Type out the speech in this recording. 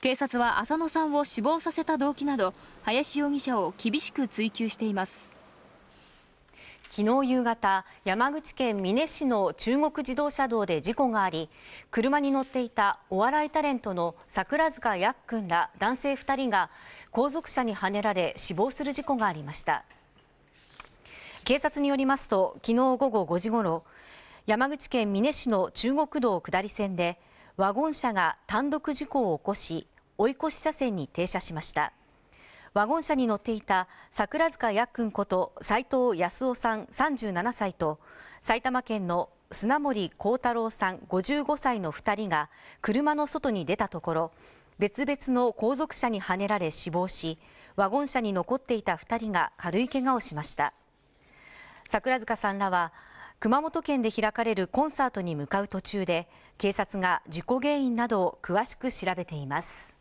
警察は浅野さんを死亡させた動機など林容疑者を厳しく追及しています昨日夕方山口県美祢市の中国自動車道で事故があり車に乗っていたお笑いタレントの桜塚やっくんら男性2人が後続車にはねられ死亡する事故がありました警察によりますと昨日午後5時ごろ山口県美祢市の中国道下り線でワゴン車が単独事故を起こし追い越し車線に停車しましたワゴン車に乗っていた桜塚やっくんこと斉藤康夫さん37歳と埼玉県の砂森幸太郎さん55歳の2人が車の外に出たところ別々の後続車にはねられ死亡しワゴン車に残っていた2人が軽いけがをしました桜塚さんらは熊本県で開かれるコンサートに向かう途中で警察が事故原因などを詳しく調べています。